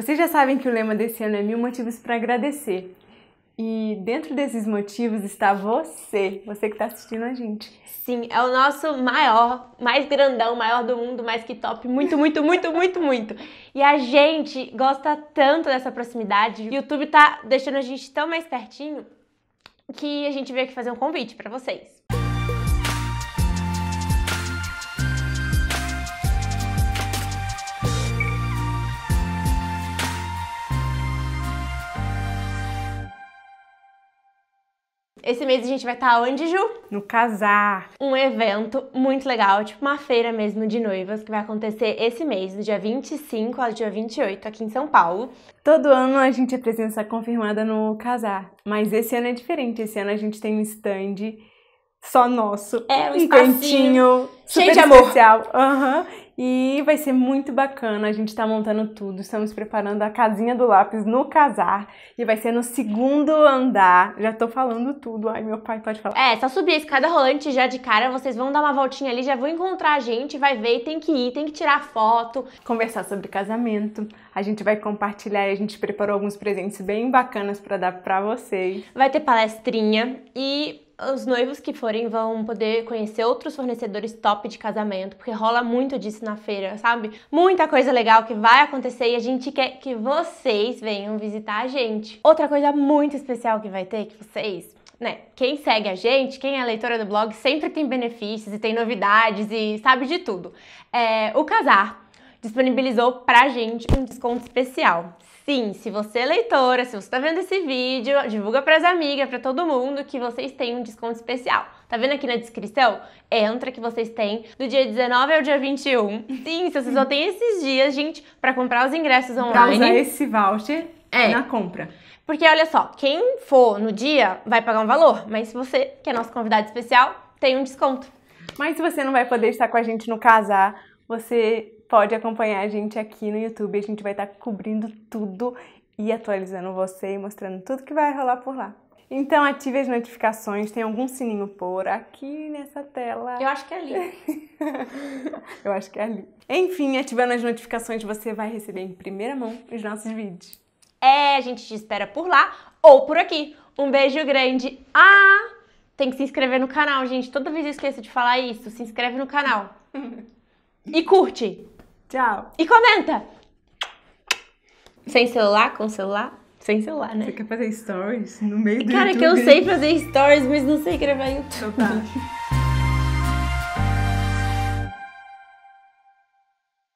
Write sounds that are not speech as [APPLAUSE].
Vocês já sabem que o lema desse ano é Mil Motivos para Agradecer. E dentro desses motivos está você, você que está assistindo a gente. Sim, é o nosso maior, mais grandão, maior do mundo, mais que top, muito, muito, muito, muito, muito. E a gente gosta tanto dessa proximidade. O YouTube tá deixando a gente tão mais pertinho que a gente veio aqui fazer um convite para vocês. Esse mês a gente vai estar tá onde, Ju? No Casar. Um evento muito legal, tipo uma feira mesmo de noivas, que vai acontecer esse mês, do dia 25 ao dia 28, aqui em São Paulo. Todo ano a gente é presença confirmada no Casar, mas esse ano é diferente. Esse ano a gente tem um stand só nosso. É, um, um cantinho super cheio de especial. amor. Uhum. E vai ser muito bacana, a gente está montando tudo, estamos preparando a casinha do lápis no casar e vai ser no segundo andar. Já tô falando tudo, ai meu pai pode falar. É, só subir a escada rolante já de cara, vocês vão dar uma voltinha ali, já vão encontrar a gente, vai ver, tem que ir, tem que tirar foto, conversar sobre casamento. A gente vai compartilhar a gente preparou alguns presentes bem bacanas para dar para vocês. Vai ter palestrinha e os noivos que forem vão poder conhecer outros fornecedores top de casamento, porque rola muito disso na feira, sabe? Muita coisa legal que vai acontecer e a gente quer que vocês venham visitar a gente. Outra coisa muito especial que vai ter, que vocês né? Quem segue a gente, quem é leitora do blog, sempre tem benefícios e tem novidades e sabe de tudo. É, o casar disponibilizou pra gente um desconto especial. Sim, se você é leitora, se você tá vendo esse vídeo, divulga pras amigas, pra todo mundo que vocês têm um desconto especial. Tá vendo aqui na descrição? Entra que vocês têm do dia 19 ao dia 21. Sim, se vocês só tem esses dias, gente, para comprar os ingressos online. Pra usar esse voucher é. na compra. Porque olha só, quem for no dia vai pagar um valor, mas se você, que é nosso convidado especial, tem um desconto. Mas se você não vai poder estar com a gente no casar, você pode acompanhar a gente aqui no YouTube. A gente vai estar tá cobrindo tudo e atualizando você e mostrando tudo que vai rolar por lá. Então ative as notificações, tem algum sininho por aqui nessa tela. Eu acho que é ali. [LAUGHS] Eu acho que é ali. Enfim, ativando as notificações, você vai receber em primeira mão os nossos vídeos. É, a gente te espera por lá ou por aqui. Um beijo grande. Ah! Tem que se inscrever no canal, gente. Toda vez eu esqueço de falar isso. Se inscreve no canal. [LAUGHS] e curte! Tchau. E comenta! Sem celular, com celular? Sem celular, né? Você quer fazer stories no meio do Cara, YouTube? que eu sei fazer stories, mas não sei gravar YouTube. Então tá. [LAUGHS]